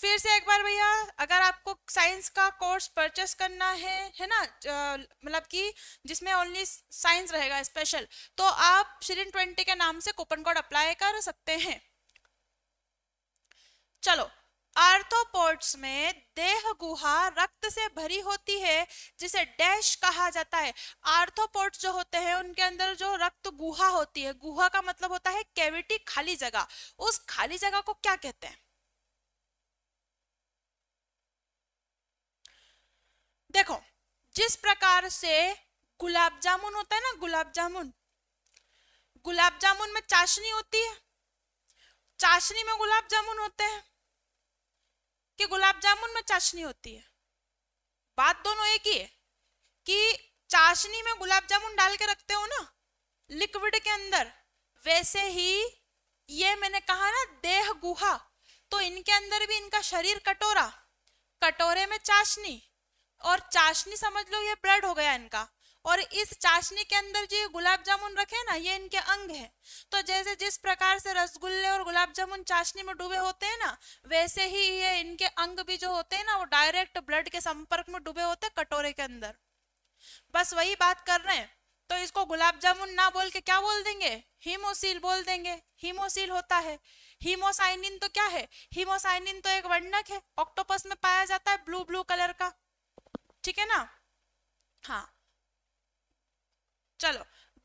फिर से एक बार भैया अगर आपको साइंस का कोर्स परचेस करना है है ना मतलब कि जिसमें ओनली साइंस रहेगा स्पेशल तो आप श्रीन ट्वेंटी के नाम से कूपन कोड अप्लाई कर सकते हैं चलो आर्थोपोर्ट्स में देह गुहा रक्त से भरी होती है जिसे डैश कहा जाता है आर्थोपोर्ट्स जो होते हैं उनके अंदर जो रक्त गुहा होती है गुहा का मतलब होता है कैविटी खाली जगह उस खाली जगह को क्या कहते हैं देखो जिस प्रकार से गुलाब जामुन होता है ना गुलाब जामुन गुलाब जामुन में चाशनी होती है चाशनी में गुलाब जामुन होते हैं कि गुलाब जामुन में चाशनी होती है बात दोनों एक ही है कि चाशनी में गुलाब जामुन डाल के रखते हो ना लिक्विड के अंदर वैसे ही ये मैंने कहा ना देह गुहा तो इनके अंदर भी इनका शरीर कटोरा कटोरे में चाशनी और चाशनी समझ लो ये ब्रेड हो गया इनका और इस चाशनी के अंदर जो गुलाब जामुन रखे ना ये इनके अंग हैं तो जैसे जिस प्रकार से रसगुल्ले और गुलाब जामुन चाशनी में डूबे होते हैं ना वैसे ही ये इनके अंग भी जो होते हैं ना वो डायरेक्ट ब्लड के संपर्क में डूबे होते हैं कटोरे के अंदर बस वही बात कर रहे हैं तो इसको गुलाब जामुन ना बोल के क्या बोल देंगे हीमोसील बोल देंगे हीमोसील होता है हीमोसाइनिन तो क्या है हीमोसाइनिन तो एक वर्णक है ऑक्टोपस में पाया जाता है ब्लू ब्लू कलर का ठीक है ना हाँ चलो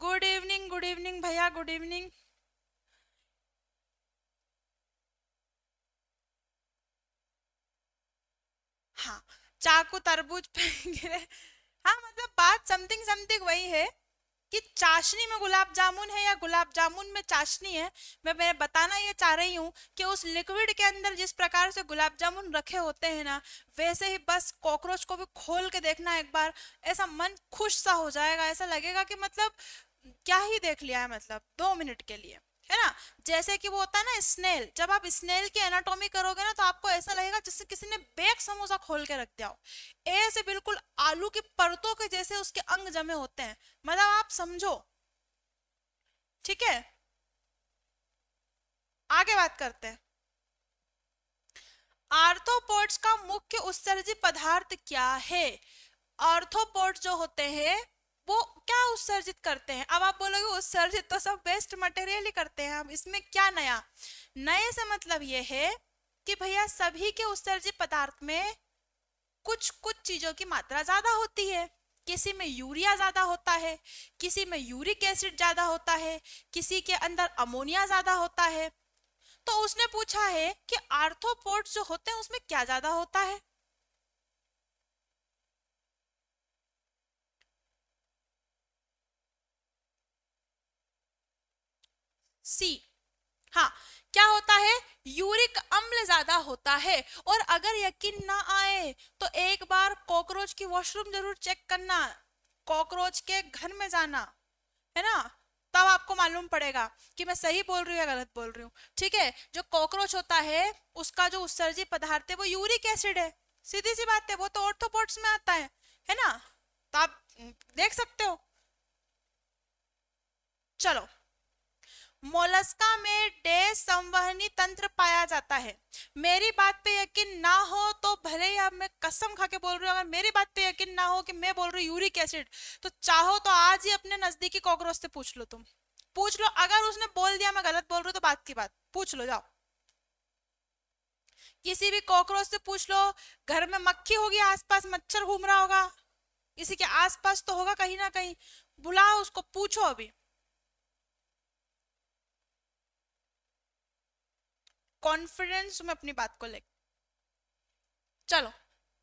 गुड इवनिंग गुड इवनिंग भैया गुड इवनिंग हाँ चाकू तरबूज पे गिरे हाँ मतलब बात समथिंग समथिंग वही है कि चाशनी में गुलाब जामुन है या गुलाब जामुन में चाशनी है मैं मैं बताना ये चाह रही हूँ कि उस लिक्विड के अंदर जिस प्रकार से गुलाब जामुन रखे होते हैं ना वैसे ही बस कॉकरोच को भी खोल के देखना एक बार ऐसा मन खुश सा हो जाएगा ऐसा लगेगा कि मतलब क्या ही देख लिया है मतलब दो मिनट के लिए है ना जैसे कि वो होता है ना स्नेल जब आप स्नेल की एनाटॉमी करोगे ना तो आपको ऐसा लगेगा जैसे किसी ने बेक समोसा खोल के रख दिया हो ऐसे बिल्कुल आलू की परतों के जैसे उसके अंग जमे होते हैं मतलब आप समझो ठीक है आगे बात करते हैं आर्थोपोड्स का मुख्य उत्सर्जी पदार्थ क्या है आर्थोपोड्स जो होते हैं वो क्या उत्सर्जित करते हैं अब आप बोलोगे उत्सर्जित तो सब वेस्ट मटेरियल ही करते हैं हम इसमें क्या नया नए से मतलब ये है कि भैया सभी के उत्सर्जित पदार्थ में कुछ कुछ चीजों की मात्रा ज्यादा होती है किसी में यूरिया ज्यादा होता है किसी में यूरिक एसिड ज्यादा होता है किसी के अंदर अमोनिया ज्यादा होता है तो उसने पूछा है कि आर्थोपोड्स जो होते हैं उसमें क्या ज्यादा होता है सी हाँ क्या होता है यूरिक अम्ल ज्यादा होता है और अगर यकीन ना आए तो एक बार कॉकरोच की वॉशरूम जरूर चेक करना कॉकरोच के घर में जाना है ना तब आपको मालूम पड़ेगा कि मैं सही बोल रही हूँ या गलत बोल रही हूँ ठीक है जो कॉकरोच होता है उसका जो उत्सर्जित पदार्थ है वो यूरिक एसिड है सीधी सी बात है वो तो ऑर्थोपोड्स में आता है है ना तो आप देख सकते हो चलो मोलस्का में डे संवहनी तंत्र पाया जाता है मेरी बात पे यकीन ना हो तो भले ही आप मैं कसम खा के बोल रही हूँ अगर मेरी बात पे यकीन ना हो कि मैं बोल रही हूँ यूरिक एसिड तो चाहो तो आज ही अपने नजदीकी कॉकरोच से पूछ लो तुम पूछ लो अगर उसने बोल दिया मैं गलत बोल रही हूँ तो बात की बात पूछ लो जाओ किसी भी कॉकरोच से पूछ लो घर में मक्खी होगी आसपास मच्छर घूम रहा होगा किसी के आसपास तो होगा कहीं ना कहीं बुलाओ उसको पूछो अभी कॉन्फिडेंस में अपनी बात को ले चलो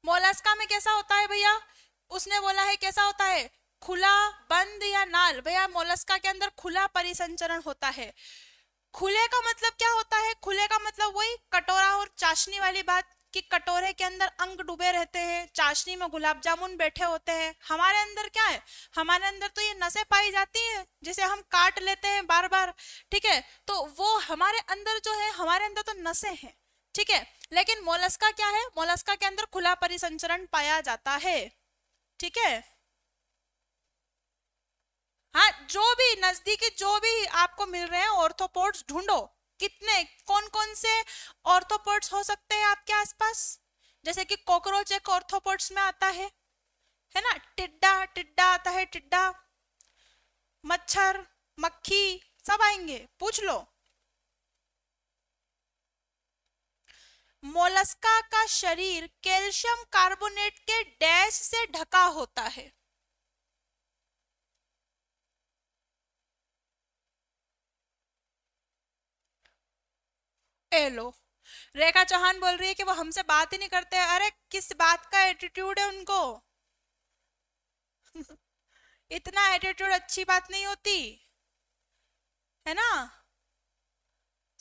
मोलास्का में कैसा होता है भैया उसने बोला है कैसा होता है खुला बंद या नाल भैया मोलस्का के अंदर खुला परिसंचरण होता है खुले का मतलब क्या होता है खुले का मतलब वही कटोरा और चाशनी वाली बात कि कटोरे के अंदर अंग डूबे रहते हैं चाशनी में गुलाब जामुन बैठे होते हैं हमारे अंदर क्या है हमारे अंदर तो ये नशे पाई जाती हैं जिसे हम काट लेते हैं बार बार ठीक है तो वो हमारे अंदर जो है हमारे अंदर तो नशे हैं ठीक है लेकिन मोलस्का क्या है मोलस्का के अंदर खुला परिसंचरण पाया जाता है ठीक है हाँ जो भी नजदीकी जो भी आपको मिल रहे हैं ऑर्थोपोड्स ढूंढो कितने कौन कौन से ऑर्थोपोड्स हो सकते हैं आपके आसपास जैसे कि कॉकरोच एक ऑर्थोपोड्स में आता है है ना टिड्डा टिड्डा आता है टिड्डा मच्छर मक्खी सब आएंगे पूछ लो मोलस्का का शरीर कैल्शियम कार्बोनेट के डैश से ढका होता है एलो रेखा चौहान बोल रही है कि वो हमसे बात ही नहीं करते अरे किस बात का एटीट्यूड है उनको इतना एटीट्यूड अच्छी बात नहीं होती है ना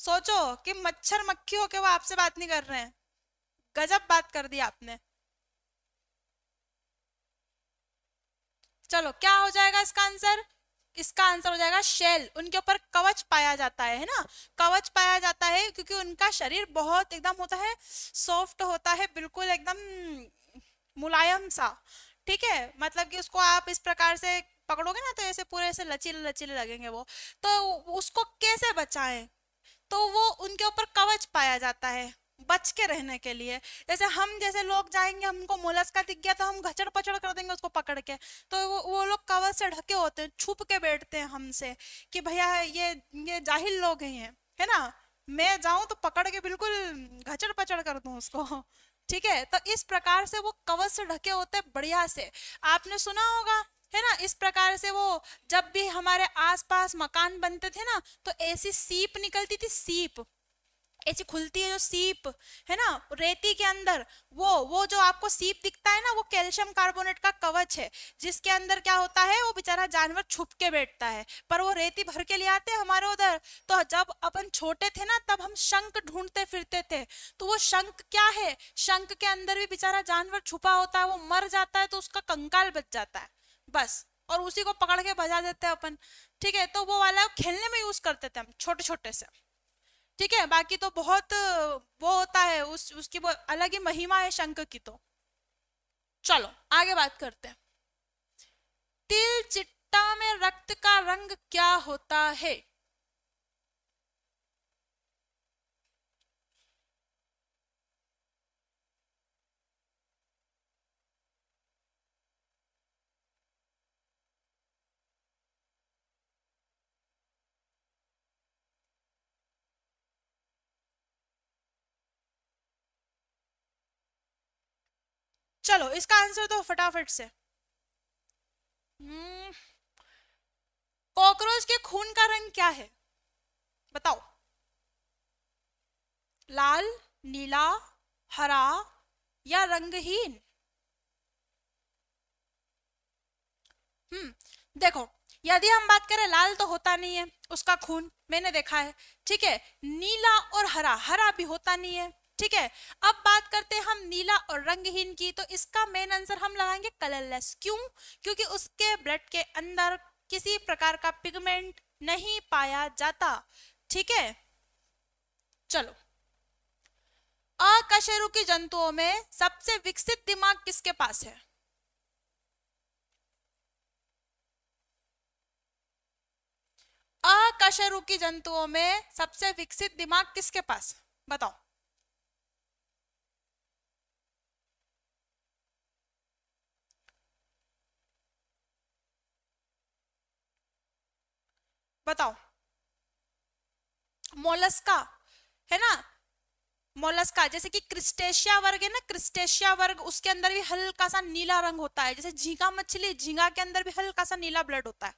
सोचो कि मच्छर मक्खी होके वो आपसे बात नहीं कर रहे हैं गजब बात कर दी आपने चलो क्या हो जाएगा इसका आंसर इसका आंसर हो जाएगा शेल उनके ऊपर कवच पाया जाता है ना कवच पाया जाता है क्योंकि उनका शरीर बहुत एकदम होता है सॉफ्ट होता है बिल्कुल एकदम मुलायम सा ठीक है मतलब कि उसको आप इस प्रकार से पकड़ोगे ना तो ऐसे पूरे ऐसे लचीले लचीले लगेंगे वो तो उसको कैसे बचाएं तो वो उनके ऊपर कवच पाया जाता है बच के रहने के लिए जैसे हम जैसे लोग जाएंगे हमको का दिख गया तो हम घचड़ पचड़ कर देंगे उसको पकड़ के तो वो वो लोग कवर से ढके होते हैं छुप के बैठते हैं हमसे कि भैया ये ये जाहिल लोग हैं है ना मैं जाऊं तो पकड़ के बिल्कुल घचड़ पचड़ कर दूं उसको ठीक है तो इस प्रकार से वो कवर से ढके होते बढ़िया से आपने सुना होगा है ना इस प्रकार से वो जब भी हमारे आसपास मकान बनते थे ना तो ऐसी सीप निकलती थी सीप ऐसी खुलती है जो सीप है ना रेती के अंदर वो वो जो आपको सीप दिखता है ना वो कैल्शियम कार्बोनेट का कवच है जिसके अंदर क्या होता है वो बेचारा जानवर छुप के बैठता है पर वो रेती भर के ले आते हैं हमारे उधर तो जब अपन छोटे थे ना तब हम शंख ढूंढते फिरते थे तो वो शंख क्या है शंख के अंदर भी बेचारा जानवर छुपा होता है वो मर जाता है तो उसका कंकाल बच जाता है बस और उसी को पकड़ के भजा देते हैं अपन ठीक है तो वो वाला खेलने में यूज करते थे हम छोटे छोटे से ठीक है बाकी तो बहुत वो होता है उस उसकी वो अलग ही महिमा है शंख की तो चलो आगे बात करते हैं तिल चिट्टा में रक्त का रंग क्या होता है चलो इसका आंसर दो फटाफट से कॉकरोच हम्म, के खून का रंग क्या है बताओ लाल नीला हरा या रंगहीन हम्म देखो यदि हम बात करें लाल तो होता नहीं है उसका खून मैंने देखा है ठीक है नीला और हरा हरा भी होता नहीं है ठीक है अब बात करते हैं हम नीला और रंगहीन की तो इसका मेन आंसर हम लगाएंगे कलरलेस क्यों क्योंकि उसके ब्लड के अंदर किसी प्रकार का पिगमेंट नहीं पाया जाता ठीक है चलो अकशेरुकी जंतुओं में सबसे विकसित दिमाग किसके पास है अकशेरुकी जंतुओं में सबसे विकसित दिमाग किसके पास है बताओ बताओ मोलस्का है ना मोलस्का जैसे कि क्रिस्टेशिया वर्ग है ना क्रिस्टेशिया वर्ग उसके अंदर भी हल्का सा नीला रंग होता है जैसे झींगा मछली झींगा के अंदर भी हल्का सा नीला ब्लड होता है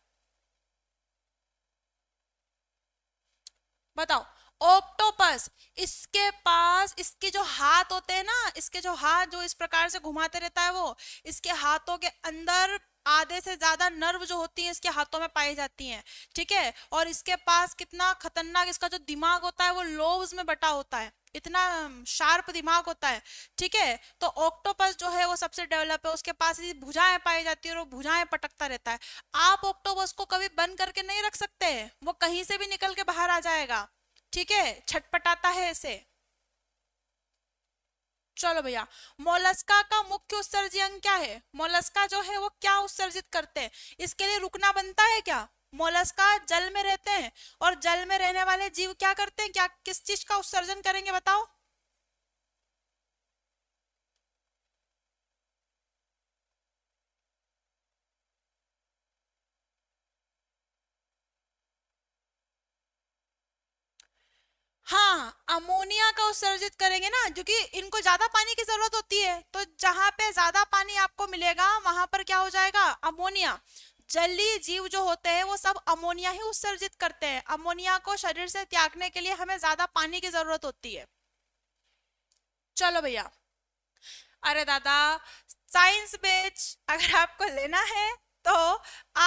बताओ ऑक्टोपस इसके पास इसके जो हाथ होते हैं ना इसके जो हाथ जो इस प्रकार से घुमाते रहता है वो इसके हाथों के अंदर आधे से ज्यादा नर्व जो होती है इसके हाथों में पाई जाती है ठीक है और इसके पास कितना खतरनाक इसका जो दिमाग होता है वो लोब्स में बटा होता है इतना शार्प दिमाग होता है ठीक है तो ऑक्टोपस जो है वो सबसे डेवलप है उसके पास भुजाएं पाई जाती है और वो भुजाएं पटकता रहता है आप ऑक्टोपस को कभी बंद करके नहीं रख सकते वो कहीं से भी निकल के बाहर आ जाएगा ठीक है छटपटाता है ऐसे चलो भैया मोलस्का का मुख्य उत्सर्जी अंग क्या है मोलस्का जो है वो क्या उत्सर्जित करते हैं इसके लिए रुकना बनता है क्या मोलस्का जल में रहते हैं और जल में रहने वाले जीव क्या करते हैं क्या किस चीज का उत्सर्जन करेंगे बताओ हाँ अमोनिया का उत्सर्जित करेंगे ना क्योंकि इनको ज्यादा पानी की जरूरत होती है तो जहां पे ज्यादा पानी आपको मिलेगा वहां पर क्या हो जाएगा अमोनिया जलीय जीव जो होते हैं वो सब अमोनिया ही उत्सर्जित करते हैं अमोनिया को शरीर से त्यागने के लिए हमें ज्यादा पानी की जरूरत होती है चलो भैया अरे दादा साइंस बेच अगर आपको लेना है तो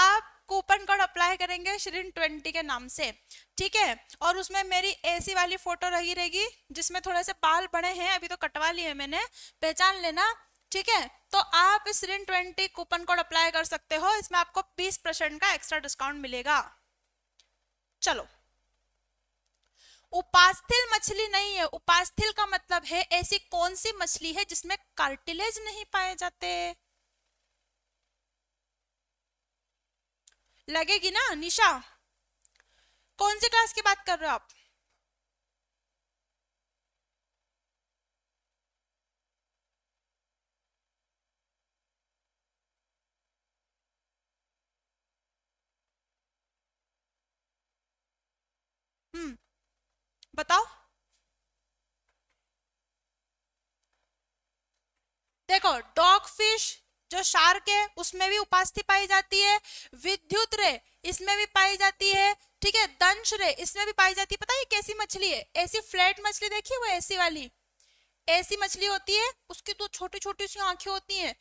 आप कूपन कोड अप्लाई करेंगे श्रीन ट्वेंटी के नाम से ठीक है और उसमें मेरी ऐसी वाली फोटो रही रहेगी जिसमें थोड़े से बाल बड़े हैं अभी तो कटवा लिए मैंने पहचान लेना ठीक है तो आप Shreen twenty coupon code apply कर सकते हो इसमें आपको बीस परसेंट का एक्स्ट्रा डिस्काउंट मिलेगा चलो उपास्थिल मछली नहीं है उपास्थिल का मतलब है ऐसी कौन सी मछली है जिसमें कार्टिलेज नहीं पाए जाते लगेगी ना निशा कौन से क्लास की बात कर रहे हो आप हम्म बताओ देखो डॉग फिश जो शार्क है उसमें भी उपास्थि पाई जाती है विद्युत रे इसमें भी पाई जाती है ठीक है दंश रे इसमें भी पाई जाती है पता है कैसी मछली है ऐसी फ्लैट मछली देखी वो ऐसी वाली ऐसी मछली होती है उसकी तो छोटी छोटी सी आंखें होती हैं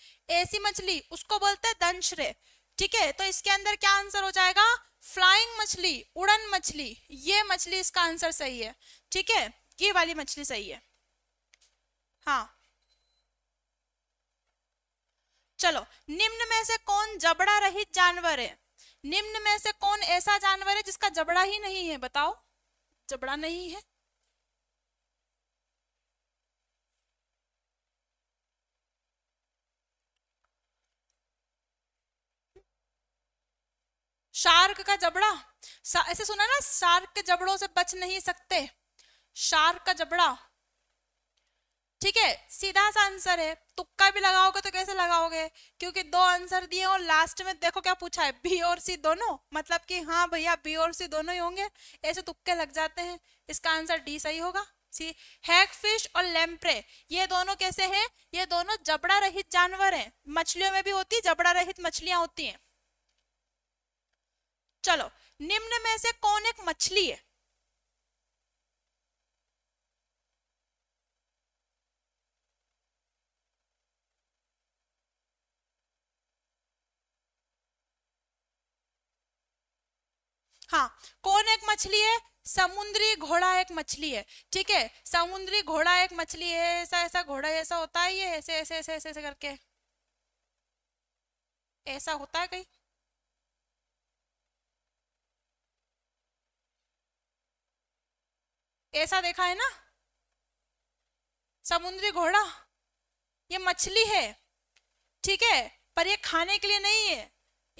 ऐसी मछली उसको बोलते हैं दंश रे ठीक है तो इसके अंदर क्या आंसर हो जाएगा फ्लाइंग मछली उड़न मछली ये मछली इसका आंसर सही है ठीक है ये वाली मछली सही है हाँ चलो निम्न में से कौन जबड़ा रहित जानवर है निम्न में से कौन ऐसा जानवर है जिसका जबड़ा ही नहीं है बताओ जबड़ा नहीं है शार्क का जबड़ा ऐसे सुना ना शार्क के जबड़ों से बच नहीं सकते शार्क का जबड़ा ठीक है सीधा सा आंसर है तुक्का भी लगाओगे तो कैसे लगाओगे क्योंकि दो आंसर दिए और लास्ट में देखो क्या पूछा है बी और सी दोनों मतलब कि हाँ भैया बी और सी दोनों ही होंगे ऐसे तुक्के लग जाते हैं इसका आंसर डी सही होगा सी हैक फिश और लेम्प्रे ये दोनों कैसे हैं ये दोनों जबड़ा रहित जानवर हैं मछलियों में भी होती है जबड़ा रहित मछलियां होती हैं चलो निम्न में से कौन एक मछली है हाँ कौन एक मछली है समुद्री घोड़ा एक मछली है ठीक है समुद्री घोड़ा एक मछली है ऐसा ऐसा घोड़ा ऐसा होता है ये ऐसे ऐसे ऐसे ऐसे ऐसे करके ऐसा होता है कहीं ऐसा देखा है ना समुद्री घोड़ा ये मछली है ठीक है पर ये खाने के लिए नहीं है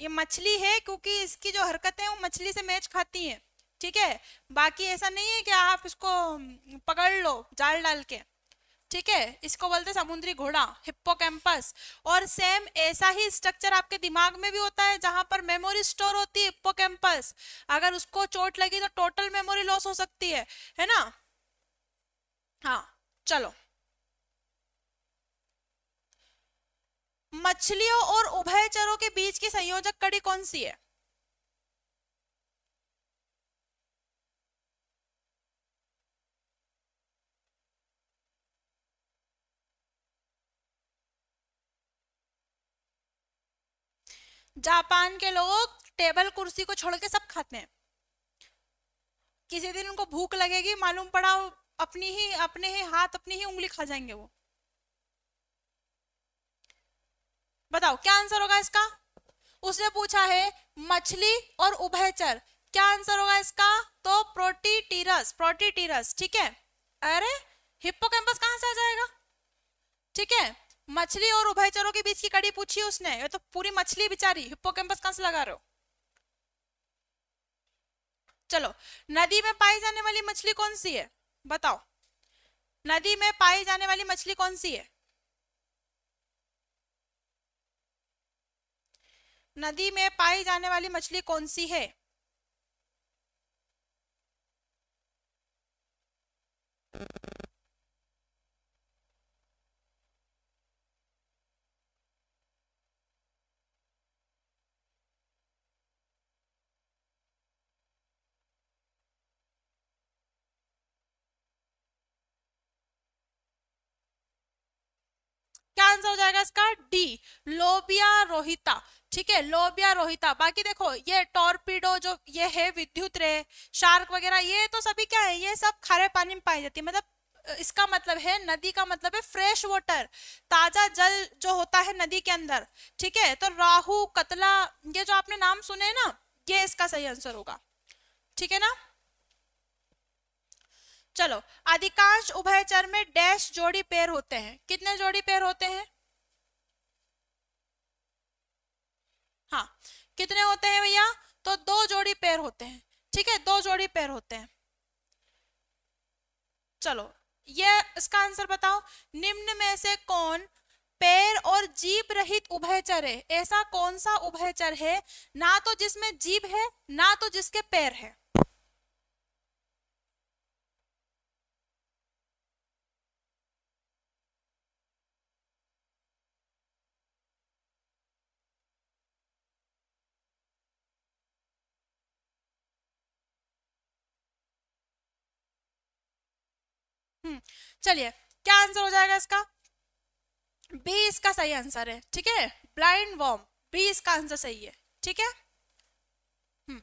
ये मछली है क्योंकि इसकी जो हरकतें वो मछली से मैच खाती हैं ठीक है बाकी ऐसा नहीं है कि आप इसको पकड़ लो जाल डाल के ठीक है इसको बोलते हैं समुद्री घोड़ा हिप्पोकैम्पस और सेम ऐसा ही स्ट्रक्चर आपके दिमाग में भी होता है जहां पर मेमोरी स्टोर होती है हिप्पोकैम्पस अगर उसको चोट लगी तो टोटल मेमोरी लॉस हो सकती है है ना हाँ चलो मछलियों और उभयचरों के बीच की संयोजक कड़ी कौन सी है जापान के लोग टेबल कुर्सी को छोड़ के सब खाते हैं किसी दिन उनको भूख लगेगी मालूम पड़ा अपनी ही अपने ही हाथ अपनी ही उंगली खा जाएंगे वो बताओ क्या आंसर होगा इसका उसने पूछा है मछली और उभयचर क्या आंसर होगा इसका तो प्रोटीटीरस प्रोटीटीरस ठीक है अरे हिप्पो कैंपस कहां से आ जाएगा ठीक है मछली और उभयचरों के बीच की कड़ी पूछी उसने ये तो पूरी मछली बिचारी हिप्पो कैंपस कहां से लगा रहे हो चलो नदी में पाई जाने वाली मछली कौन सी है बताओ नदी में पाई जाने वाली मछली कौन सी है नदी में पाई जाने वाली मछली कौन सी है क्या आंसर हो जाएगा इसका डी लोबिया रोहिता ठीक है लोबिया रोहिता बाकी देखो ये टॉर्पीडो जो ये है विद्युत रे शार्क वगैरह ये तो सभी क्या है ये सब खारे पानी में पाई जाती है मतलब इसका मतलब है नदी का मतलब है फ्रेश वाटर ताजा जल जो होता है नदी के अंदर ठीक है तो राहु कतला ये जो आपने नाम सुने ना ये इसका सही आंसर होगा ठीक है ना चलो अधिकांश उभयचर में डैश जोड़ी पेड़ होते हैं कितने जोड़ी पेड़ होते हैं हाँ कितने होते हैं भैया तो दो जोड़ी पैर होते हैं ठीक है दो जोड़ी पैर होते हैं चलो ये इसका आंसर बताओ निम्न में से कौन पैर और जीभ रहित उभयचर है ऐसा कौन सा उभयचर है ना तो जिसमें जीभ है ना तो जिसके पैर है चलिए क्या आंसर हो जाएगा इसका बी इसका सही आंसर है ठीक है ब्लाइंड वॉर्म बी इसका आंसर सही है ठीक है हम्म,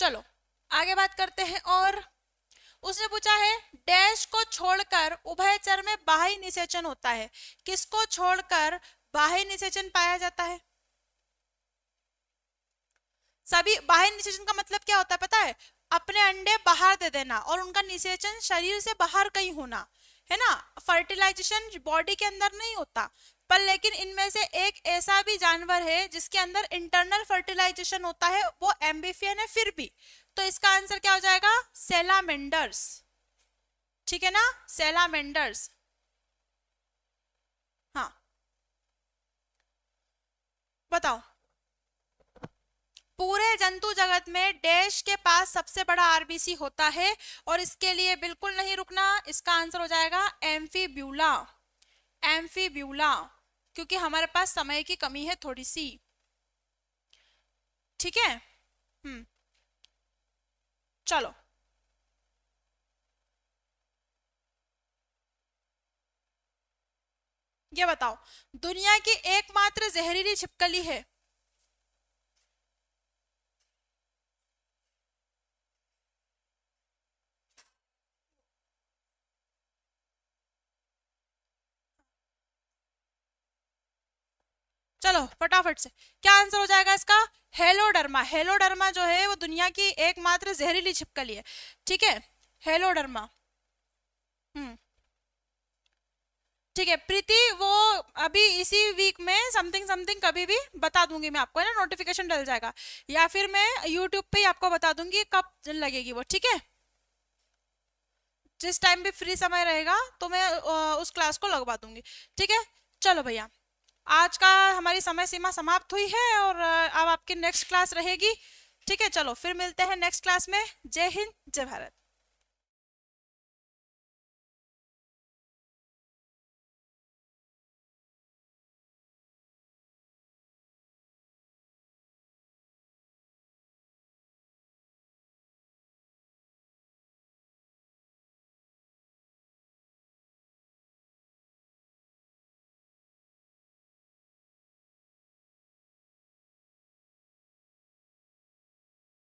चलो आगे बात करते हैं और उसने पूछा है डैश को छोड़कर उभयचर में बाह्य निषेचन होता है किसको छोड़कर बाह्य निषेचन पाया जाता है सभी बाह्य निषेचन का मतलब क्या होता है पता है अपने अंडे बाहर दे देना और उनका निषेचन शरीर से बाहर कहीं होना है ना फर्टिलाइजेशन बॉडी के अंदर नहीं होता पर लेकिन इनमें से एक ऐसा भी जानवर है जिसके अंदर इंटरनल फर्टिलाइजेशन होता है वो एम्बिफियन है फिर भी तो इसका आंसर क्या हो जाएगा सेलामेंडर्स ठीक है ना सेलामेंडर्स हाँ बताओ पूरे जंतु जगत में डैश के पास सबसे बड़ा आरबीसी होता है और इसके लिए बिल्कुल नहीं रुकना इसका आंसर हो जाएगा एम्फीब्यूला एम्फीब्यूला क्योंकि हमारे पास समय की कमी है थोड़ी सी ठीक है हम्म चलो ये बताओ दुनिया की एकमात्र जहरीली छिपकली है चलो फटाफट से क्या आंसर हो जाएगा इसका हेलोडर्मा हेलोडर्मा जो है वो दुनिया की एकमात्र जहरीली छिपकली है ठीक है हेलोडर्मा हम्म ठीक है प्रीति वो अभी इसी वीक में समथिंग समथिंग कभी भी बता दूंगी मैं आपको है ना नोटिफिकेशन डल जाएगा या फिर मैं यूट्यूब पे ही आपको बता दूंगी कब लगेगी वो ठीक है जिस टाइम भी फ्री समय रहेगा तो मैं उस क्लास को लगवा दूंगी ठीक है चलो भैया आज का हमारी समय सीमा समाप्त हुई है और अब आपकी नेक्स्ट क्लास रहेगी ठीक है चलो फिर मिलते हैं नेक्स्ट क्लास में जय हिंद जय भारत